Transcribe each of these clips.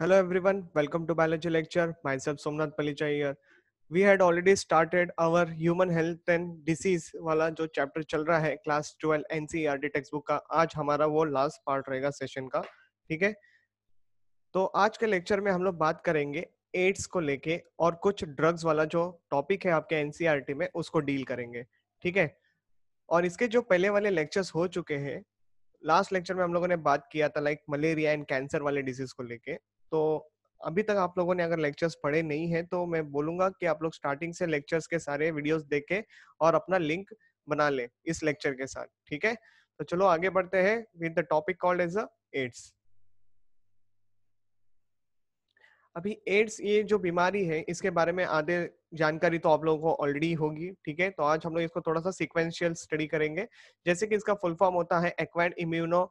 Hello everyone, welcome to biology lecture. Myself Somnath Palicha here. We had already started our human health and disease वाला जो chapter चल रहा है class 12 NCERT textbook का आज हमारा वो last part रहेगा session का ठीक है तो आज के lecture में हम लोग बात करेंगे AIDS को लेके और कुछ drugs वाला जो topic है आपके NCERT में उसको deal करेंगे ठीक है और इसके जो पहले वाले lectures हो चुके हैं लास्ट लेक्चर में हम लोगों ने बात किया था लाइक मलेरिया एंड कैंसर वाले डिजीज को लेके तो अभी तक आप लोगों ने अगर लेक्चर्स पढ़े नहीं है तो मैं बोलूंगा कि आप लोग स्टार्टिंग से लेक्चर्स के सारे वीडियोस देखे और अपना लिंक बना ले इस लेक्चर के साथ ठीक है तो चलो आगे बढ़ते हैं with the topic called as AIDS अभी एड्स ये जो बीमारी है इसके बारे में आधे जानकारी तो आप लोगों को ऑलरेडी होगी ठीक है तो आज हम लोग इसको थोड़ा सा सिक्वेंशियल स्टडी करेंगे जैसे कि इसका फुल फॉर्म होता है एक्वाइड इम्यूनो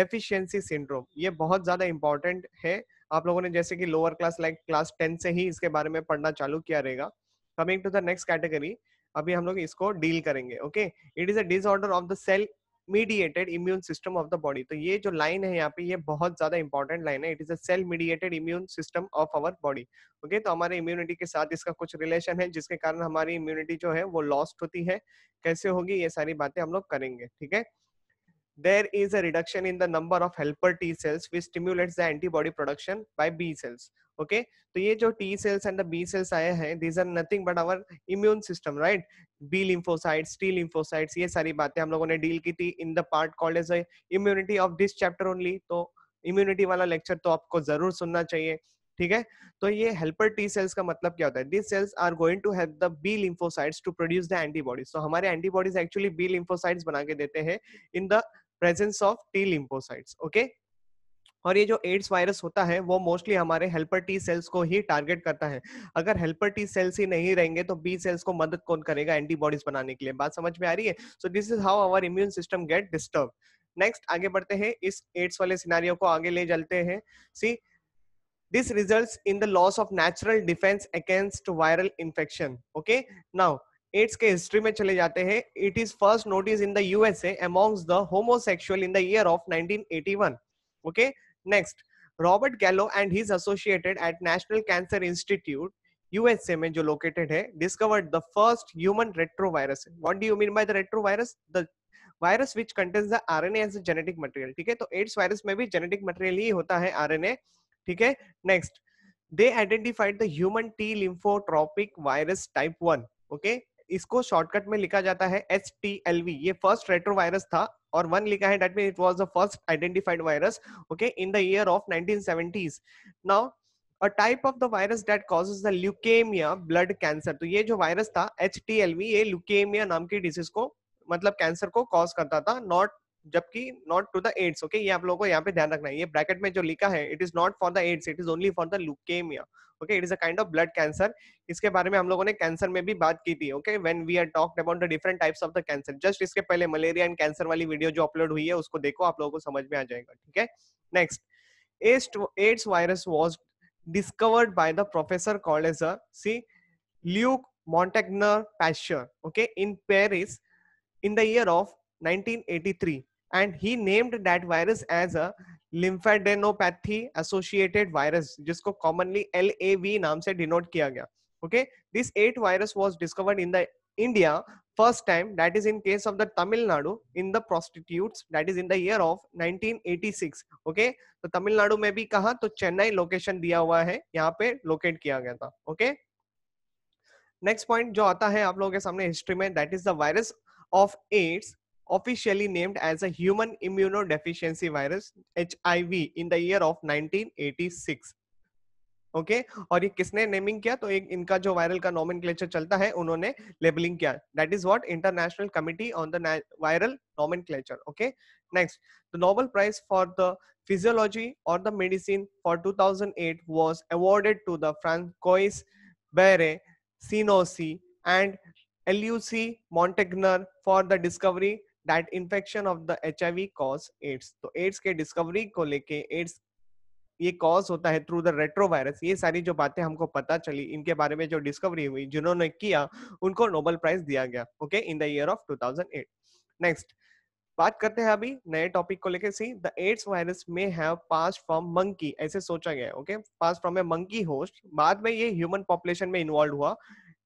डेफिशियंसी सिंड्रोम ये बहुत ज्यादा इंपॉर्टेंट है आप लोगों ने जैसे कि lower class like class ten से ही इसके बारे में पढ़ना चालू किया रहेगा coming to the next category अभी हम लोग इसको डील करेंगे okay it is a disorder of the cell mediated immune system of the body तो ये जो लाइन है यहाँ पे ये बहुत ज्यादा इंपॉर्टेंट लाइन है it is a cell mediated immune system of our body okay तो हमारे इम्यूनिटी के साथ इसका कुछ रिलेशन है जिसके कारण हमारी इम्यूनिटी जो है वो लॉस्ट होती है कैसे होगी ये सारी बातें हम लोग करेंगे ठीक है there is a reduction in the number of helper T cells which stimulates the antibody production by B cells. Okay, so ये जो T cells and the B cells आए हैं these are nothing but our immune system, right? B lymphocytes, T lymphocytes ये सारी बातें हम लोगों ने deal की थी in the part called as a immunity of this chapter only. तो immunity वाला lecture तो आपको जरूर सुनना चाहिए. ठीक है तो ये हेल्पर टी सेल्स का मतलब क्या होता है this cells are going to help the B lymphocytes to produce the antibodies तो हमारे एंटीबॉडीज एक्चुअली बी लिम्फोसाइट्स बना के देते हैं in the presence of T lymphocytes okay और ये जो एड्स वायरस होता है वो मोस्टली हमारे हेल्पर टी सेल्स को ही टारगेट करता है अगर हेल्पर टी सेल्स ही नहीं रहेंगे तो बी सेल्स को मदद कौन करेगा एंटीबॉडीज बनाने के लिए बात समझ में आ रही है so this is how our immune system get disturb next आगे बढ़ते हैं इस एड्स वाले सिनारियों को आगे ले चलते हैं see this result in the loss of natural defence against viral infection okay now AIDS के हिस्ट्री में चले जाते हैं it is first notice in the USA amongst the homosexual in the year of 1981 okay next Robert Gallo and his associated at National Cancer Institute USA में जो located है discovered the first human retrovirus what do you mean by the retrovirus the virus which contains the RNA as a genetic material ठीक है तो ads virus में भी genetic material ही होता है आरएनए ठीक है next they identified the human T lymphotropic virus type 1. Okay Okay, इसको शॉर्टकट में लिखा जाता है एस टी एल वी ये फर्स्ट रेट्रोवायरस था और वन लिखा है that mean it was the first identified virus okay in the year of 1970s now a type of the virus that causes the leukemia blood cancer तो ये जो वायरस था एच टी एल वी ये leukaemia नाम की disease को मतलब कैंसर को कॉज करता था नॉट जबकि not to the AIDS okay ये आप लोगों को यहाँ पे ध्यान रखना है ये ब्रैकेट में जो लिखा है it is not for the AIDS it is only for the leukaemia okay it is a kind of blood cancer इसके बारे में हम लोगों ने कैंसर में भी बात की थी okay when we are talked about the different types of the cancer just इसके पहले मलेरिया एंड कैंसर वाली वीडियो जो अपलोड हुई है उसको देखो आप लोगों को समझ में आ जाएगा ठीक है नेक्स्ट एस्ट AIDS virus was discovered by the professor college C Luc Montagnier Luc okay in Paris in the year of 1983 and he named that virus as a lymphadenopathy associated virus जिसको commonly LAV नाम से denote किया गया okay this eight virus was discovered in the India first time that is in case of the Tamil Nadu in the prostitutes that is in the year of 1986 okay तो तमिल नाडु में भी कहा तो Chennai location दिया हुआ है यहाँ पे लोकेट किया गया था okay नेक्स्ट पॉइंट जो आता है आप लोगों के सामने हिस्ट्री में that is the virus of AIDS officially named as a human immunodeficiency virus HIV in the year of 1986. Okay okay? और ये किसने नेमिंग किया तो एक इनका जो वायरल का नॉमन चलता है उन्होंने लेबलिंग किया that is what international committee on the viral nomen okay next the Nobel prize for the physiology or the medicine for 2008 was awarded to the Francois Bere, Sinosi, and Luc Montegner for the discovery that infection of the H I V cause AIDS तो AIDS के discovery को लेके ads ये cause होता है through the retro virus ये सारी जो बातें हमको पता चली इनके बारे में जो डिस्कवरी हुई जिन्होंने किया उनको नोबेल प्राइज दिया गया okay in the year of 2008 next बात करते हैं अभी नए टॉपिक को लेके सी द एड्स वायरस में हैव पास फ्रॉम मंकी ऐसे सोचा गया okay pass from a monkey host बाद में ये ह्यूमन पॉपुलेशन में इन्वॉल्व हुआ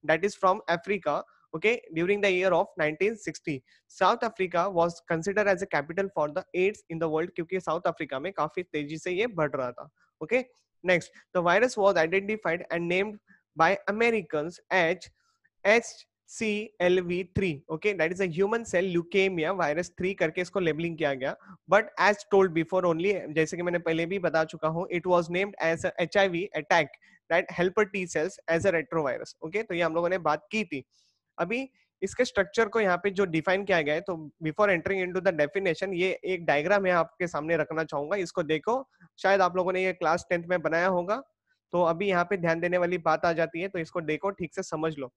that is from Africa okay during the year of 1960 south Africa was consider as a capital for the AIDS in the world क्योंकि south Africa में काफी तेजी से ये बढ़ रहा था okay next the virus was identified and named by Americans H H CLV3 okay that is a human cell leukaemia virus 3 करके इसको लेबलिंग किया गया but as told before only जैसे कि मैंने पहले भी बता चुका हूं it was named as HIV attack that helper T cells as a retrovirus okay तो ये हम लोगों ने बात की थी अभी इसके स्ट्रक्चर को यहाँ पे जो डिफाइन किया गया है तो before entering into the definition ये एक डायग्राम है आपके सामने रखना चाहूंगा इसको देखो शायद आप लोगों ने ये क्लास टेंथ में बनाया होगा तो अभी यहाँ पे ध्यान देने वाली बात आ जाती है तो इसको देखो ठीक से समझ लो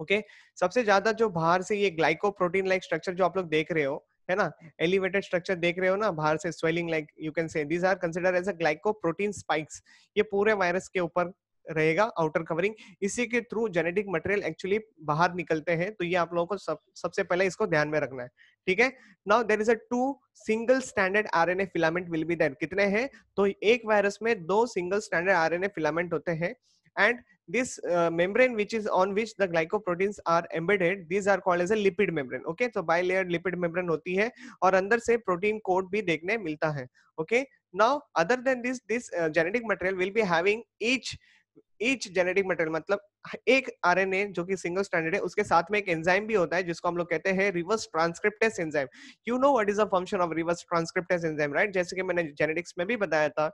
ओके सबसे ज्यादा जो बाहर से ये ग्लाइको प्रोटीन लाइक स्ट्रक्चर जो आप लोग देख रहे हो है ना एलिवेटेड स्ट्रक्चर देख रहे हो ना बाहर से swelling like you can say these are consider as a protein spikes ये पूरे वायरस के ऊपर रहेगा आउटर कवरिंग इसी के थ्रू जेनेटिक मटेरियल एक्चुअली बाहर निकलते हैं तो ये आप लोगों को सब सबसे पहले इसको ध्यान में रखना है ठीक है now there is a two single standard RNA filament will be there कितने हैं तो एक वायरस में दो सिंगल स्टैंडर्ड आरएनए फिलामेंट होते हैं and this uh, membrane which is on which the glycoproteins are embedded these are called as a lipid membrane okay so bilayered lipid membrane hoti hai aur andar se protein coat bhi dekhne milta hai okay now other than this this uh, genetic material will be having each uh, each genetic material मतलब एक RNA जो कि single standard है उसके साथ में एक enzyme भी होता है जिसको हम लोग कहते हैं reverse transcriptase enzyme you know what is a function of reverse transcriptase enzyme right जैसे कि मैंने जेनेटिक्स में भी बताया था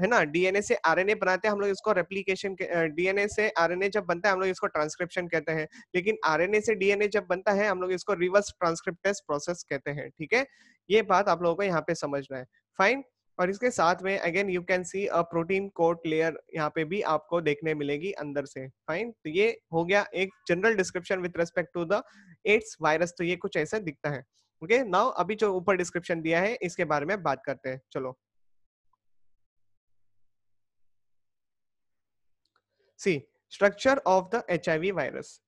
है ना डीएनए से आरएनए बनाते हैं हम लोग इसको रेप्लीकेशन डीएनए से आरएनए जब बनता है हम लोग इसको ट्रांसक्रिप्शन कहते हैं लेकिन आरएनए से डीएनए जब बनता है हम लोग इसको रिवर्स ट्रांसक्रिप्टेस प्रोसेस कहते हैं ठीक है ये बात आप लोगों को यहाँ पे समझना है फाइन और इसके साथ में again you can see a protein coat layer यहाँ पे भी आपको देखने मिलेगी अंदर से फाइन तो ये हो गया एक general description with respect to the AIDS virus तो ये कुछ ऐसा दिखता है ओके okay? नाउ अभी जो ऊपर डिस्क्रिप्शन दिया है इसके बारे में बात करते हैं चलो see structure of the H virus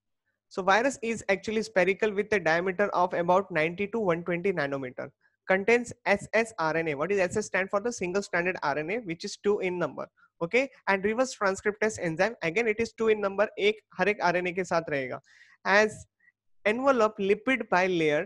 So virus is actually spherical with a diameter of about 90 to 120 nanometer. contains ssRNA. What is SS stand for? The single stranded RNA, which is two in number. okay and reverse transcriptase enzyme again it is two in number ek har ek rna ke sath rahega as envelope lipid bilayer layer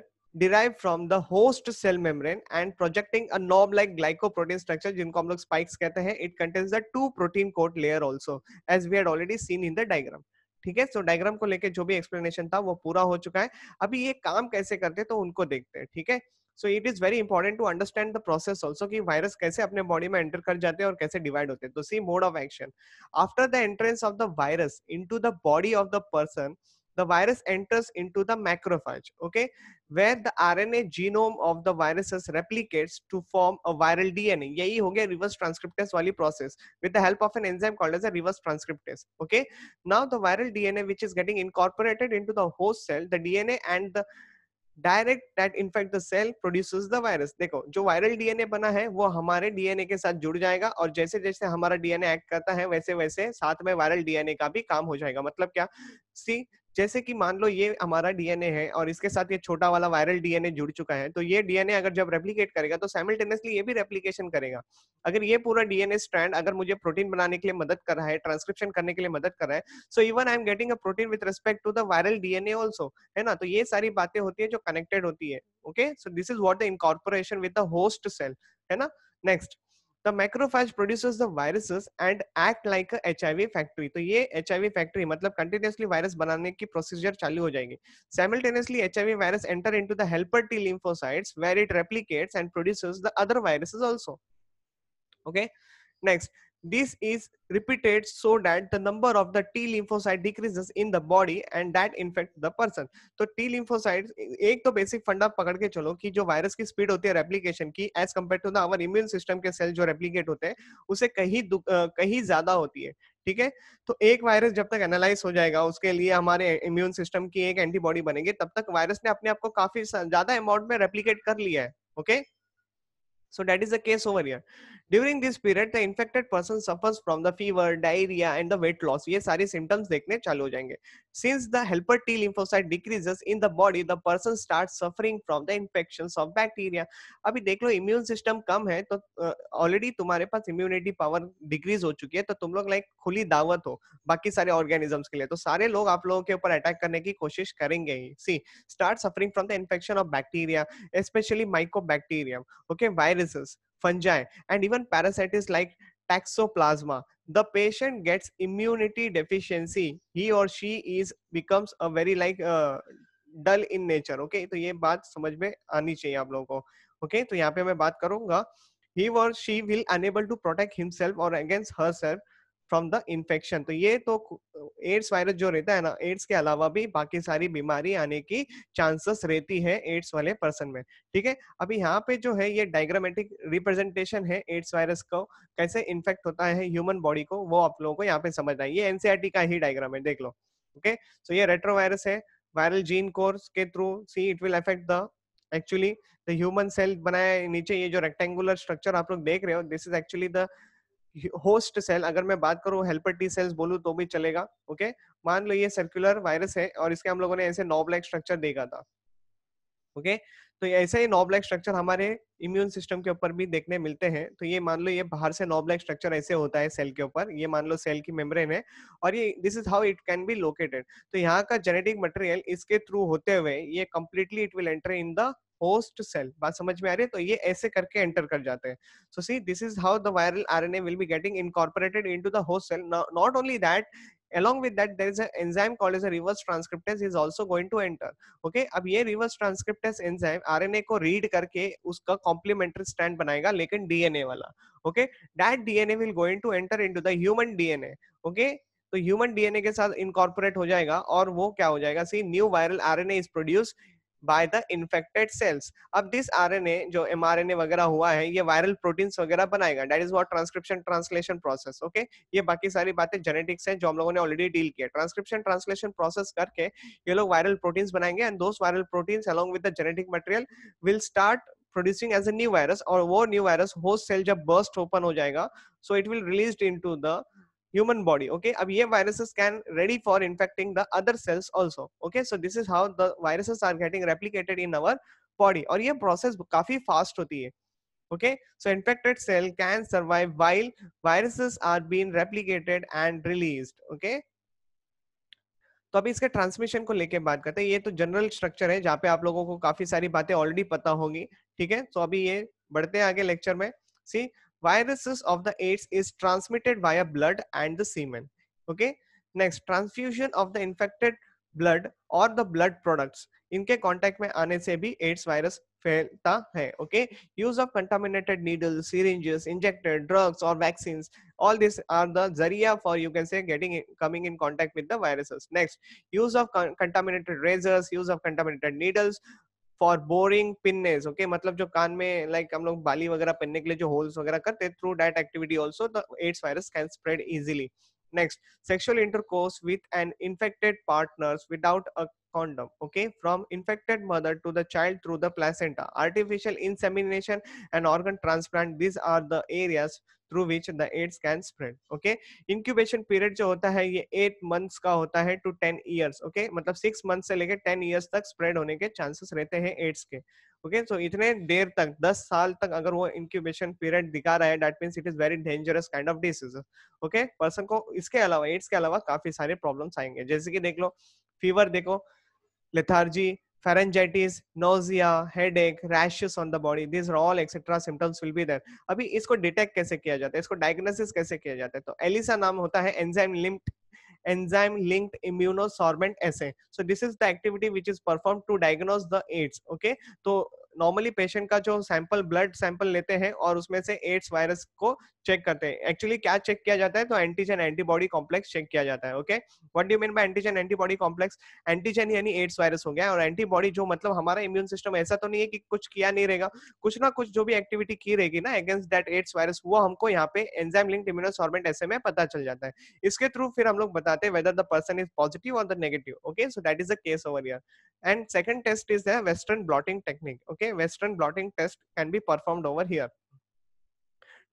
derived from the host cell membrane and projecting a knob like glycoprotein structure जिनको hum log spikes kehte hain it contains the two protein coat layer also as we had already seen in the diagram ठीक है सो diagram को लेके जो भी explanation था वो पूरा हो चुका है अभी ये काम कैसे करते हैं तो उनको देखते हैं ठीक है थीके? So it is very important to understand the process also की वायरस कैसे अपने बॉडी में एंटर कर जाते हैं और कैसे डिवाइड होते हैं तो see mode of action after the entrance of the virus into the body of the person the virus enters into the macrophage okay where the rna genome of the viruses replicates to form a viral dna यही हो गया reverse transcriptase वाली process with the help of an enzyme called as a reverse transcriptase okay now the viral dna which is getting incorporated into the host cell the dna and the direct that infect the cell produces the virus देखो जो viral DNA बना है वो हमारे DNA के साथ जुड़ जाएगा और जैसे जैसे हमारा डीएनए एक्ट करता है वैसे वैसे साथ में वायरल डीएनए का भी काम हो जाएगा मतलब क्या सी जैसे कि मान लो ये हमारा डीएनए है और इसके साथ ये छोटा वाला वायरल डीएनए जुड़ चुका है तो ये डीएनए अगर जब रेप्लीकेट करेगा तो साइमल्टेनियसली ये भी रेप्लीकेशन करेगा अगर ये पूरा डीएनए स्ट्रैंड अगर मुझे प्रोटीन बनाने के लिए मदद कर रहा है ट्रांसक्रिप्शन करने के लिए मदद कर रहा है so even I am getting a protein with respect to the viral DNA also है ना तो ये सारी बातें होती है जो कनेक्टेड होती है okay so this is what the incorporation with the host cell है ना next the macrophage produces the viruses and act like a HIV factory. So, this HIV factory means continuously virus banane procedure chalu ho Simultaneously, HIV virus enter into the helper T lymphocytes where it replicates and produces the other viruses also. Okay. Next, This is repeated so that the number of the T lymphocyte decreases in the body and that infects the person. so T lymphocytes ek to basic funda pakad ke chalo ki jo virus ki speed hoti hai replication ki as compared to the our immune system के cell जो replicate होते हैं उसे कहीं kahi zyada hoti hai ठीक है तो एक वायरस जब तक एनालाइज हो जाएगा उसके लिए हमारे इम्यून सिस्टम की एक एंटीबॉडी बनेंगे तब तक वायरस ने अपने आप को काफी ज्यादा अमाउंट में रेप्लीकेट कर लिया है okay okay? so that is the case over here during this period the infected person suffers from the fever diarrhoea and the weight loss ये सारे सिम्टम्स देखने चालू हो जाएंगे since the helper T lymphocyte decreases in the body the person start suffering from the infection of bacteria अभी देख लो immune system कम है तो ऑलरेडी uh, तुम्हारे पास इम्यूनिटी पावर डिक्रीज हो चुकी है तो तुम लोग लाइक खुली दावत हो बाकी सारे ऑर्गेनिजम्स के लिए तो सारे लोग आप लोगों के ऊपर अटैक करने की कोशिश करेंगे he she start suffering from the infection of bacteria specially mycobacterium okay viruses fungi and even parasites like taxoplasma the patient gets immunity deficiency he or she is becomes a very like uh, dull in nature okay तो ये बात समझ में आनी चाहिए आप लोगों को ओके okay? तो यहाँ पे मैं बात करूंगा he or she will unable to protect himself और against herself from the infection तो ये तो एड्स वायरस जो रहता है ना एड्स के अलावा भी बाकी सारी बीमारी आने की चांसेस रहती है एड्स वाले पर्सन में ठीक है अभी यहाँ पे जो है ये डायग्रामेटिक रिप्रेजेंटेशन है एड्स वायरस को कैसे इन्फेक्ट होता है ह्यूमन बॉडी को वो आप लोगों को यहाँ पे समझना है ये एनसीआरटी e का ही डायग्राम है देख लो ओके सो ये रेट्रोवायरस है वायरल जीन कोर्स के through see it will affect the actually the human cell बनाया नीचे ये जो रेक्टेंगुलर स्ट्रक्चर आप लोग देख रहे हो this is actually the host cell अगर मैं बात करूं हेल्पर टी सेल्स बोलूं तो भी चलेगा ओके मान लो ये सर्कुलर वायरस है और इसके हम लोगों ने ऐसे नॉब लाइक स्ट्रक्चर देखा था ओके तो ऐसे ही नॉब लाइक स्ट्रक्चर हमारे इम्यून सिस्टम के ऊपर भी देखने मिलते हैं तो ये मान लो ये बाहर से नॉब लाइक स्ट्रक्चर ऐसे होता है सेल के ऊपर ये मान लो सेल की मेम्ब्रेन है और ये this is how it can be located तो यहाँ का जेनेटिक मटेरियल इसके थ्रू होते हुए ये completely it will enter in the host cell बात समझ में आ रही है तो ये ऐसे करके एंटर कर जाते हैं so see this is how the viral R N A will be getting incorporated into the host cell not only that along with that there is an enzyme called as a reverse transcriptase is also going to enter okay अब ये reverse transcriptase enzyme RNA को read करके उसका complementary strand बनाएगा लेकिन DNA wala okay that DNA will going to enter into the human DNA okay so human dna के साथ incorporate हो जाएगा और वो क्या हो जाएगा see new viral RNA is produce by the infected cells अब दिस आरएनए जो एमआरएनए वगैरह हुआ है ये वायरल प्रोटीन्स वगैरह बनाएगा that is what transcription translation process okay ये बाकी सारी बातें जेनेटिक्स हैं जो हम लोगों ने ऑलरेडी डील किया ट्रांसक्रिप्शन ट्रांसलेशन प्रोसेस करके ये लोग वायरल प्रोटीन्स बनाएंगे and those viral proteins along with the genetic material will start producing as a new virus और वो न्यू वायरस होस्ट सेल जब बर्स्ट ओपन हो जाएगा so it will release into the human body okay ab ye viruses can ready for infecting the other cells also okay so this is how the viruses are getting replicated in our body aur ye process kafi fast hoti hai okay so infected cell can survive while viruses are being replicated and released okay तो अभी इसके transmission को लेके बात करते हैं ये तो जनरल स्ट्रक्चर है जहाँ पे आप लोगों को काफी सारी बातें ऑलरेडी पता होगी ठीक है तो अभी ये बढ़ते हैं आगे लेक्चर में see viruses of the AIDS is transmitted via blood and the semen. Okay. Next, transfusion of the infected blood or the blood products. Inke contact mein aane se bhi AIDS virus failta hai. Okay. Use of contaminated needles, syringes, injected drugs or vaccines. All these are the zaria for you can say getting coming in contact with the viruses. Next, use of contaminated razors, use of contaminated needles, for boring pinnas okay मतलब जो कान में like like, हम लोग बाली वगैरह पहनने के लिए जो होल्स वगैरह करते through that activity also the AIDS virus can spread easily next sexual intercourse with an infected partners without a condom okay from infected mother to the child through the placenta artificial insemination and organ transplant these are the areas through which the aids can spread okay incubation period jo hota hai ye 8 months ka hota hai to 10 years okay matlab 6 months se leke 10 years tak spread hone ke chances rehte hain aids ke okay so इतने देर तक 10 साल तक अगर वो incubation period दिखा रहा है that means it is very dangerous kind of disease okay person को इसके अलावा एड्स के अलावा काफी सारे प्रॉब्लम्स आएंगे जैसे कि देख लो फीवर देखो lethargy pharyngitis nausea headache rashes on the body this all etcetera symptoms will be there अभी इसको डिटेक्ट कैसे किया जाता है इसको डायग्नोसिस कैसे किया जाता है तो एलिसा नाम होता है enzyme linked enzyme linked immunosorbent assay so this is the activity which is performed to diagnose the aids okay so normally patient का जो सैंपल ब्लड सैंपल लेते हैं और उसमें से एड्स वायरस को चेक करते हैं एक्चुअली क्या चेक किया जाता है तो एंटीजन एंटीबॉडी कॉम्प्लेक्स चेक किया जाता है okay what do mean by antigen antibody complex antigen यानी एड्स वायरस हो गया और एंटीबॉडी जो मतलब हमारा इम्यून सिस्टम ऐसा तो नहीं है कि कुछ किया नहीं रहेगा कुछ ना कुछ जो भी एक्टिविटी की रहेगी ना अगेंस्ट दैट एड्स वायरस वो हमको यहाँ पे एंजाइम लिंक्ड इम्यूनोसॉर्मेंट ऐसे में पता चल जाता है इसके थ्रू फिर हम लोग बताते हैं whether the person is positive और the negative okay so that is the case over here and second test is the western blotting technique okay western blotting test can be performed over here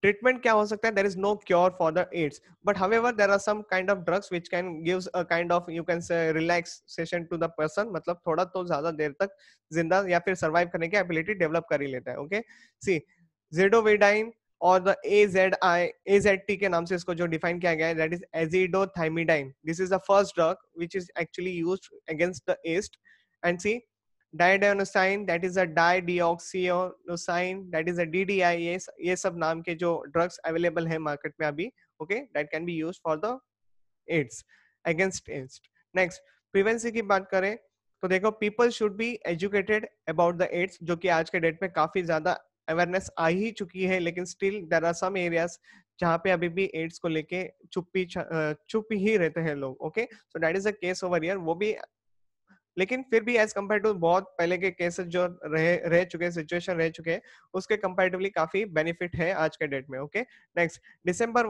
treatment kya ho sakta hai there is no cure for the aids but however there are some kind of drugs which can gives a kind of you can say relaxation to the person मतलब थोड़ा तो ज्यादा देर तक जिंदा या फिर survive करने की एबिलिटी डेवलप कर ही लेता है ओके सी जेडोवेडाइन और the A Z I A Z T के नाम से इसको जो डिफाइन किया गया है that is azidothymidine this is the first drug which is actually use against the एस्ट and see didanosine that is a dideoxyinosine that is a D DDI ये ये सब नाम के जो ड्रग्स अवेलेबल है मार्केट में अभी okay that can be use for the AIDS against AIDS next prevention की बात करें तो देखो people should be educated about the AIDS जो कि आज के डेट में काफी ज्यादा अवेयरनेस आ ही चुकी है लेकिन still there are some areas जहां पे अभी भी एड्स को लेके चुप्पी चुप ही रहते हैं लोग okay so that is a case over here वो भी लेकिन फिर भी एज कम्पेयर टू बहुत पहले के केसेस जो रह रह चुके सिचुएशन रह चुके हैं उसके कंपेरेटिवली काफी बेनिफिट है आज के डेट में okay next December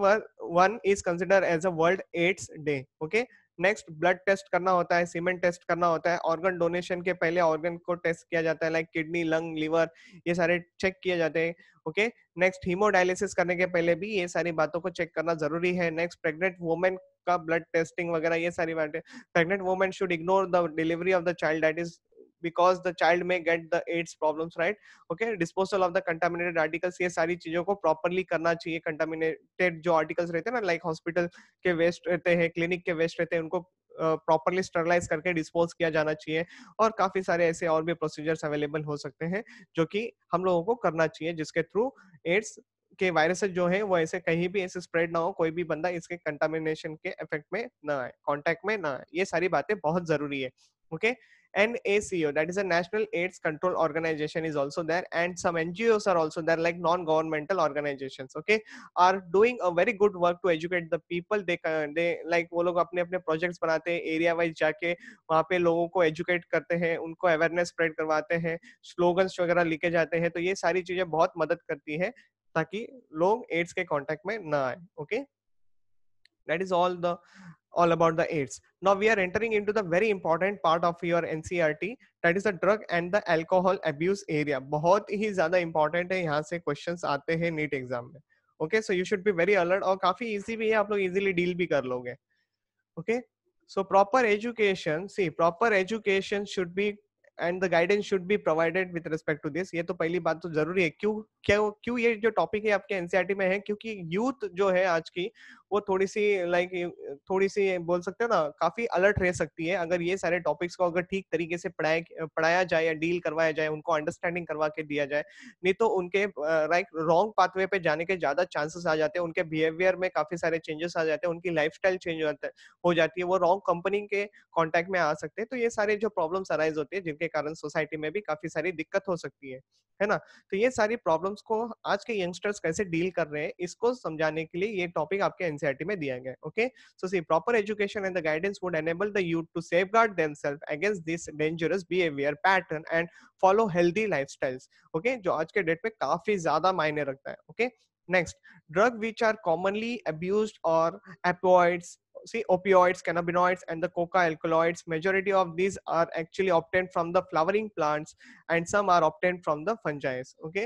one is consider as a world AIDS day okay next blood test करना होता है सीमेंट टेस्ट करना होता है ऑर्गन डोनेशन के पहले ऑर्गन को टेस्ट किया जाता है लाइक किडनी लंग लीवर ये सारे चेक किए जाते हैं ओके नेक्स्ट हीमोडायलिसिस करने के पहले भी ये सारी बातों को चेक करना जरूरी है नेक्स्ट प्रेग्नेंट वुमेन का ब्लड टेस्टिंग वगैरह ये सारी बातें pregnant women should ignore the delivery of the child that is because the child may get the AIDS problem right okay disposal of the contaminated articles ये सारी चीजों को properly करना चाहिए कंटामिनेटेड जो आर्टिकल्स रहते हैं ना लाइक हॉस्पिटल के वेस्ट रहते हैं क्लिनिक के वेस्ट रहते हैं उनको प्रॉपरली uh, स्टरलाइज करके डिस्पोज किया जाना चाहिए और काफी सारे ऐसे और भी प्रोसीजर्स अवेलेबल हो सकते हैं जो कि हम लोगों को करना चाहिए जिसके थ्रू एड्स के वायरस जो है वो ऐसे कहीं भी ऐसे स्प्रेड ना हो कोई भी बंदा इसके कंटामिनेशन के इफेक्ट में ना आए कॉन्टेक्ट में ना आए ये सारी बातें बहुत जरूरी है okay N A C O that is national AIDS control organisation is also there and some N G Os are also there like non governmental organisation okay are doing a very good work to educate the people they like वो लोग अपने अपने projects बनाते हैं area wise जाके वहाँ पे लोगों को एजुकेट करते हैं उनको अवेयरनेस स्प्रेड करवाते हैं स्लोगन्स वगैरह लिखे जाते हैं तो ये सारी चीज़ें बहुत मदद करती है ताकि लोग एड्स के कांटेक्ट में ना आए okay that is all the all about the aids now we are entering into the very important part of your ncrt that is the drug and the alcohol abuse area बहुत ही ज्यादा important है यहाँ से questions आते हैं NEET exam में okay so you should be very alert और काफी इजी भी है आप लोग इजीली डील भी कर लोगे okay so proper education see proper education should be and the guidance should be provided with respect to this ये तो पहली बात तो जरूरी है क्यों क्यों क्यों ये जो टॉपिक है आपके एनसीआरटी e में है क्योंकि यूथ जो है आज की वो थोड़ी सी लाइक थोड़ी सी बोल सकते हैं ना काफी अलर्ट रह सकती है अगर ये सारे टॉपिक्स को अगर ठीक तरीके से पढ़ाया पढ़ाया जाए या डील करवाया जाए उनको अंडरस्टैंडिंग करवा के दिया जाए नहीं तो उनके लाइक रॉन्ग पाथवे पे जाने के ज्यादा चांसेस आ जाते हैं उनके बिहेवियर में काफी सारे चेंजेस आ जाते हैं उनकी लाइफ चेंज हो जाती है वो रॉन्ग कंपनी के कॉन्टेक्ट में आ सकते हैं तो ये सारे जो प्रॉब्लम्स अराइज होते हैं जिनके कारण सोसाइटी में भी काफी सारी दिक्कत हो सकती है है ना तो ये सारी प्रॉब्लम्स को आज के यंगस्टर्स कैसे डील कर रहे हैं इसको समझाने के लिए ये टॉपिक आपके anxiety mein diyenge okay so see proper education and the guidance would enable the youth to safeguard themselves against this dangerous behavior pattern and follow healthy lifestyles okay jo aaj ke date pe काफी ज्यादा मायने रखता है okay next drug which are commonly abused or opioids see opioids cannabinoids and the coca alkaloids majority of these are actually obtained from the flowering plants and some are obtained from the fungi okay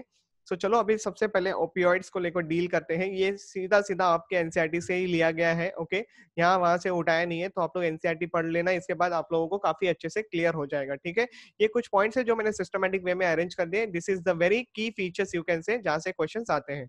सो चलो अभी सबसे पहले opioids को लेकर deal करते हैं ये सीधा सीधा आपके एनसीईआरटी से ही लिया गया है ओके यहाँ वहां से उठाया नहीं है तो आप लोग एनसीईआरटी पढ़ लेना इसके बाद आप लोगों को काफी अच्छे से क्लियर हो जाएगा ठीक है ये कुछ पॉइंट्स है जो मैंने सिस्टमेटिक वे में अरेंज कर दिए this is the very key features you can say जहां से क्वेश्चन आते हैं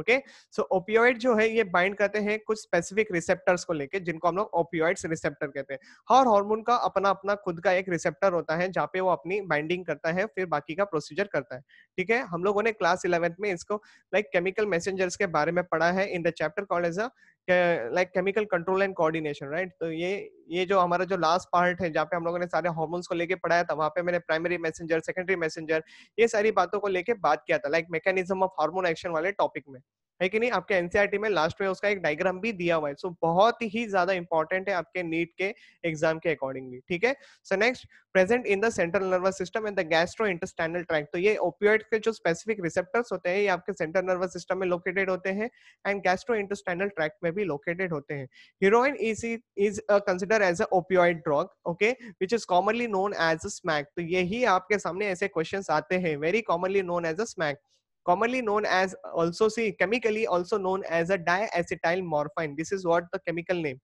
ओके सो ओपियोइड जो है ये बाइंड करते हैं कुछ स्पेसिफिक रिसेप्टर्स को लेके जिनको हम लोग ओपियोइड्स रिसेप्टर कहते हैं हर हार्मोन का अपना अपना खुद का एक रिसेप्टर होता है जहाँ पे वो अपनी बाइंडिंग करता है फिर बाकी का प्रोसीजर करता है ठीक है हम लोगों ने क्लास इलेवेंथ में इसको लाइक केमिकल मैसेजर्स के बारे में पढ़ा है in the chapter call as a like chemical control and coordination right तो ये ये जो हमारा जो लास्ट पार्ट है जहाँ पे हम लोगों ने सारे हॉर्मोन्स को लेके पढ़ाया था वहाँ पे मैंने प्राइमरी मैसेंजर सेकेंडरी मैसेंजर ये सारी बातों को लेके बात किया था like mechanism of hormone action वाले टॉपिक में है कि नहीं आपके एनसीआरटी e में लास्ट में उसका एक डायग्राम भी दिया हुआ है सो so, बहुत ही ज्यादा इंपॉर्टेंट है आपके नीट के एग्जाम के अकॉर्डिंगली ठीक है so next present in the central nervous system and the gastrointestinal track तो ये ओपियोइड के जो स्पेसिफिक रिसेप्टर्स होते हैं ये आपके सेंट्रल नर्वस सिस्टम में लोकेटेड होते हैं एंड गैस्ट्रो इंटेस्टाइनल ट्रैक में भी लोकेटेड होते हैं heroin is consider as a opioid drug okay which is commonly known as a smack तो यही आपके सामने ऐसे क्वेश्चन आते हैं very commonly known as a smack commonly known as also see chemically also known as a diacetyl morphine this is what the chemical name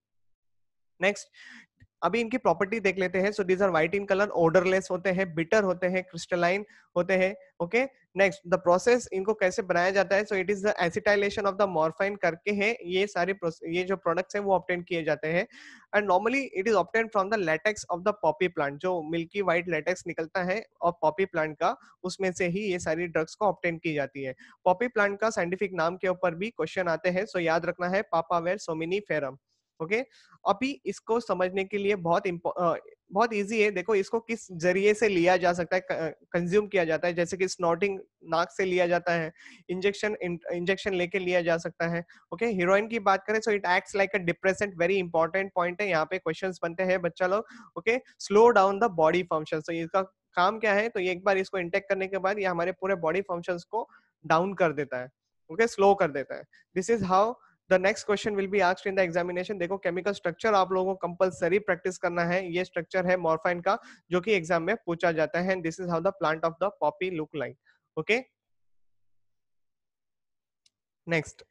next अभी इनकी property देख लेते हैं so these are white in colour odourless होते हैं bitter होते हैं crystalline होते हैं ओके नेक्स्ट द प्रोसेस इनको कैसे बनाया जाता है so it is the acetylation of the morphine करके है ये सारे ये जो प्रोडक्ट्स हैं वो ऑप्टेन किए जाते हैं and normally it is obtain from the latex of the poppy plant जो मिल्की व्हाइट लेटेक्स निकलता है ऑफ पॉपी प्लांट का उसमें से ही ये सारी ड्रग्स को ऑप्टेन की जाती है पॉपी प्लांट का साइंटिफिक नाम के ऊपर भी क्वेश्चन आते हैं सो so याद रखना है पापावेर सोमिनी फेरम ओके अभी इसको समझने के लिए बहुत बहुत इजी है देखो इसको किस जरिए से लिया जा सकता है कंज्यूम किया जाता है जैसे कि स्नोटिंग नाक से लिया जाता है इंजेक्शन इंजेक्शन लेके लिया जा सकता है ओके okay? हीरोइन की बात करें so it acts like a depressant very important point है यहाँ पे क्वेश्चंस बनते हैं बच्चा लोग okay slow down the body function so इसका काम क्या है तो एक बार इसको इंटेक करने के बाद ये हमारे पूरे बॉडी फंक्शन को डाउन कर देता है ओके okay? स्लो कर देता है this is how the next question will be asked in the examination देखो केमिकल स्ट्रक्चर आप लोगों को कंपलसरी प्रैक्टिस करना है ये स्ट्रक्चर है मॉर्फाइन का जो कि एग्जाम में पूछा जाता है and this is how the plant of the poppy look like okay next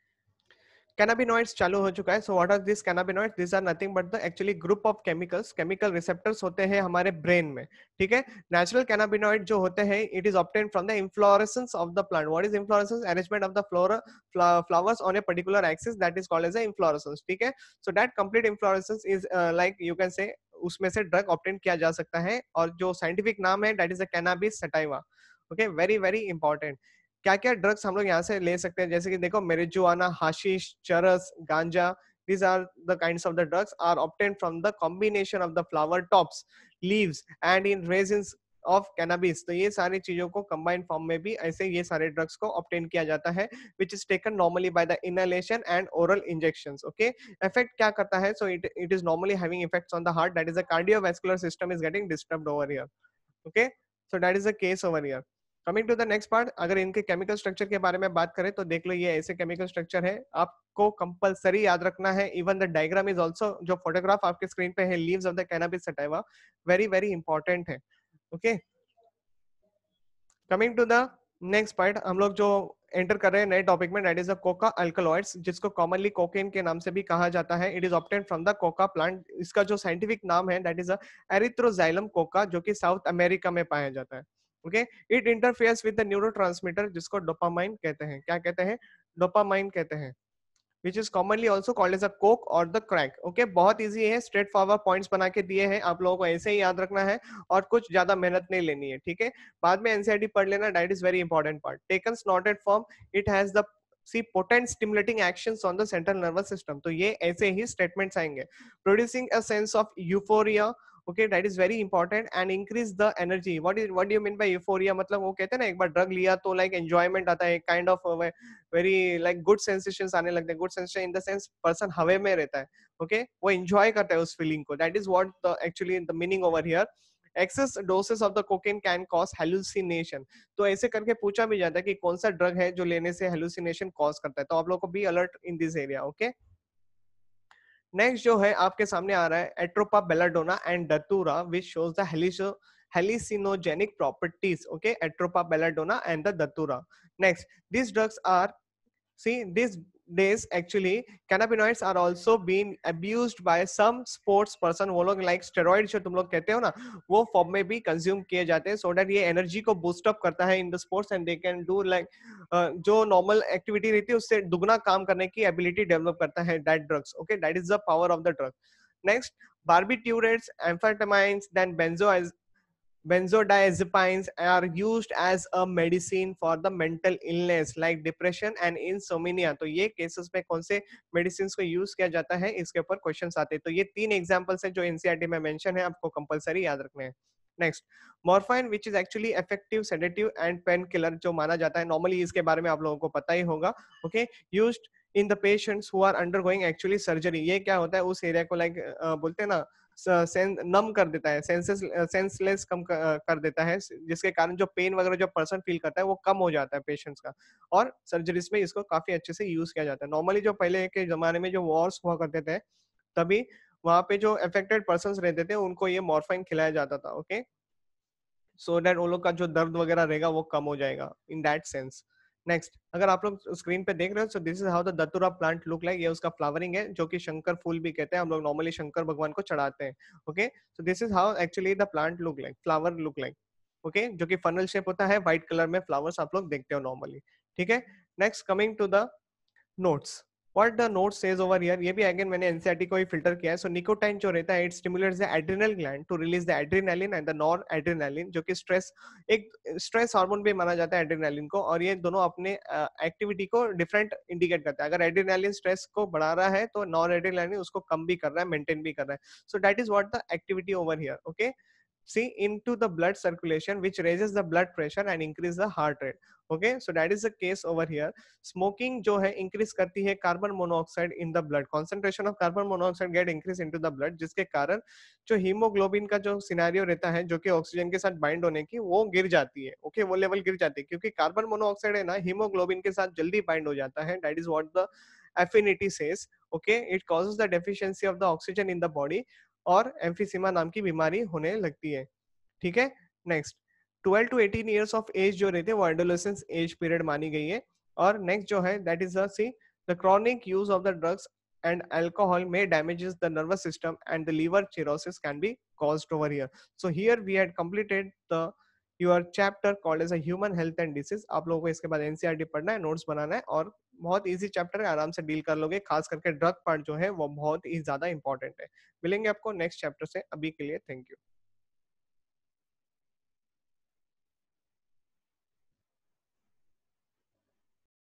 cannabinoids चालू हो चुका है so what are this cannabinoids this are nothing but the actually group of chemicals chemical receptors होते हैं हमारे ब्रेन में ठीक है नेचुरल cannabinoid जो होते हैं it is obtain from the inflorescence of the plant what is inflorescence arrangement of the floor flowers on a particular axis that is called as a inflorescence ठीक है so that complete inflorescence is like you can say उसमें से drug obtain किया जा सकता है और जो साइंटिफिक नाम है that is a cannabis sativa okay very very important क्या क्या ड्रग्स हम लोग यहाँ से ले सकते हैं जैसे कि देखो Juana hashish charas ganja these are the kind of the drugs are obtain from the combination of the flower tops leaves and in resin of cannabis तो ये सारी चीजों को कंबाइंड फॉर्म में भी ऐसे ये सारे ड्रग्स को ऑप्टेन किया जाता है which is taken normally by the inhalation and oral injection okay effect क्या करता है so it it is normally having effects on the heart that is a cardiovascular system is getting disturbed over here okay so that is a case over here coming to the next part अगर इनके chemical structure के बारे में बात करें तो देख लो ये ऐसे केमिकल स्ट्रक्चर है आपको कंपलसरी याद रखना है even the diagram is also जो फोटोग्राफ आपके स्क्रीन पे है leave of the cannabis sativa very very important है okay coming to the next part हम लोग जो एंटर कर रहे हैं नए टॉपिक में that is the coca alkaloids जिसको कॉमनली कोकेन के नाम से भी कहा जाता है it is obtain from the coca plant इसका जो साइंटिफिक नाम है दैट इज अरिथ्रोजाइलम कोका जो कि साउथ अमेरिका में पाया जाता है okay it interferes with the neurotransmitter जिसको डोपामाइन कहते हैं क्या कहते हैं डोपामाइन कहते हैं which is commonly also called as a coke और द क्रैक ओके बहुत ईजी है स्ट्रेट फॉरवर्ड पॉइंट्स बना के दिए हैं आप लोगों को ऐसे ही याद रखना है और कुछ ज्यादा मेहनत नहीं लेनी है ठीक है बाद में एनसीआरटी e पढ़ लेना diet is very important part taken snorted form it has the see potent stimulating actions on the central nervous system तो ये ऐसे ही statements आएंगे producing a sense of euphoria okay that is very important and increase the energy what is what do you mean by euphoria मतलब वो कहते हैं ना एक बार ड्रग लिया तो लाइक एंजॉयमेंट आता है kind of very like good sensations आने लगते हैं good sensation in the sense person हवे में रहता है ओके okay? वो एंजॉय करता है उस फीलिंग को that is what the actually the meaning over here excess doses of the cocaine can cause hallucination तो ऐसे करके पूछा भी जाता है कि कौन सा ड्रग है जो लेने से हेलुसिनेशन कॉज करता है तो आप लोग को be alert in this area okay okay? Next जो है आपके सामने आ रहा है atropa belladonna and datura which shows hallucinogenic properties okay atropa belladonna and the datura next this drugs are see this days actually cannabinoids are also being abused by some sports person वो लोग like steroids जो तुम लोग कहते हो ना वो form में भी कंज्यूम किए जाते हैं सो डेट ये एनर्जी को बूस्ट अप करता है in the sports and they can do like जो नॉर्मल एक्टिविटी रहती है उससे दुगना काम करने की एबिलिटी डेवलप करता है that drugs okay that is the power of the drug next barbiturate amphetamines then benzo benzodiazepines are used as a medicine for the mental illness like depression and insomnia तो ये cases में कौन से medicine को use किया जाता है इसके ऊपर क्वेश्चन आते हैं तो ये तीन एग्जाम्पल्स हैं जो एनसीआरटी e में मेंशन है आपको कंपलसरी याद रखने हैं next morphine which is actually effective sedative and painkiller जो माना जाता है नॉर्मली इसके बारे में आप लोगों को पता ही होगा okay used in the patients who are undergoing actually surgery ये क्या होता है उस एरिया को लाइक like, बोलते हैं ना नम कर देता है सेंसेस सेंसलेस कम कर देता है जिसके कारण जो पेन वगैरह जो पर्सन फील करता है वो कम हो जाता है पेशेंट्स का और सर्जरीज में इसको काफी अच्छे से यूज किया जाता है नॉर्मली जो पहले के जमाने में जो वॉर्स हुआ करते थे तभी वहां पे जो अफेक्टेड पर्सन रहते थे उनको ये मॉर्फाइन खिलाया जाता था ओके सो डेट उन लोग का जो दर्द वगैरह रहेगा वो कम हो जाएगा इन दैट सेंस नेक्स्ट अगर आप लोग स्क्रीन पे देख रहे हो so this is how the datura plant look like ये उसका फ्लावरिंग है जो कि शंकर फूल भी कहते हैं हम लोग नॉर्मली शंकर भगवान को चढ़ाते हैं okay so this is how actually the plant look like flower look like okay जो कि फनल शेप होता है व्हाइट कलर में फ्लावर्स आप लोग देखते हो नॉर्मली ठीक है next coming to the notes what the note says over here ये भी again मैंने एनसीईआरटी e को ही फिल्टर किया है सो निकोटाइन जो रहता है it stimulates the adrenal gland to release the adrenaline and the non adrenaline जो कि स्ट्रेस एक स्ट्रेस हार्मोन भी माना जाता है एड्रेनालिन को और ये दोनों अपने एक्टिविटी uh, को डिफरेंट इंडिकेट करता है अगर एड्रेनालिन स्ट्रेस को बढ़ा रहा है तो नॉन एड्रेनालिन उसको कम भी कर रहा है मेंटेन भी कर रहा है so that is what the activity over here okay see into the blood circulation which raises the blood pressure and increase the heart rate okay so that is the case over here smoking jo hai increase karti hai carbon monoxide in the blood concentration of carbon monoxide get increase into the blood jiske karan jo hemoglobin ka jo scenario rehta hai jo ki oxygen ke sath bind hone ki wo gir jati hai okay? wo level gir jati hai kyunki carbon monoxide hai na hemoglobin ke sath jaldi bind ho jata hai that is what the affinity says okay it causes the deficiency of the oxygen in the body और emphysema नाम की बीमारी होने लगती है ठीक है next 12 to 18 years of age जो रहते हैं वो एडोलेसेंस एज पीरियड मानी गई है और नेक्स्ट जो है that is see the chronic use of the drugs and alcohol may damages the nervous system and the liver cirrhosis can be caused over here so here we had completed the your chapter called as a human health and disease आप लोगों को इसके बाद NCERT पढ़ना है notes बनाना है और बहुत इजी चैप्टर है आराम से डील कर लोगे खास करके ड्रग पार्ट जो है वो बहुत ही ज्यादा इंपॉर्टेंट है मिलेंगे आपको नेक्स्ट चैप्टर से अभी के लिए थैंक यू